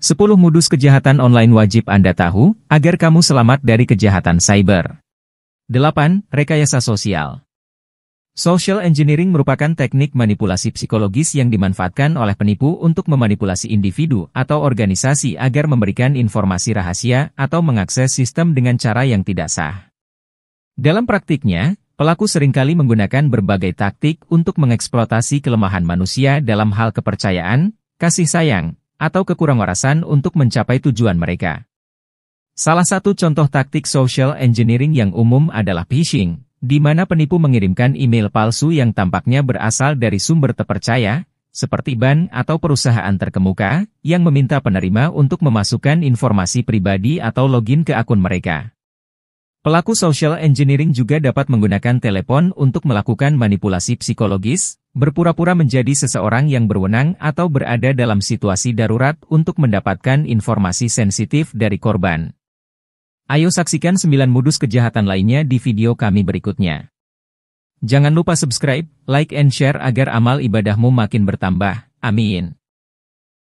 10 modus kejahatan online wajib Anda tahu, agar kamu selamat dari kejahatan cyber. 8. Rekayasa Sosial Social engineering merupakan teknik manipulasi psikologis yang dimanfaatkan oleh penipu untuk memanipulasi individu atau organisasi agar memberikan informasi rahasia atau mengakses sistem dengan cara yang tidak sah. Dalam praktiknya, pelaku seringkali menggunakan berbagai taktik untuk mengeksploitasi kelemahan manusia dalam hal kepercayaan, kasih sayang, atau warasan untuk mencapai tujuan mereka. Salah satu contoh taktik social engineering yang umum adalah phishing, di mana penipu mengirimkan email palsu yang tampaknya berasal dari sumber terpercaya, seperti bank atau perusahaan terkemuka, yang meminta penerima untuk memasukkan informasi pribadi atau login ke akun mereka. Pelaku social engineering juga dapat menggunakan telepon untuk melakukan manipulasi psikologis, Berpura-pura menjadi seseorang yang berwenang atau berada dalam situasi darurat untuk mendapatkan informasi sensitif dari korban. Ayo saksikan 9 modus kejahatan lainnya di video kami berikutnya. Jangan lupa subscribe, like and share agar amal ibadahmu makin bertambah. Amin.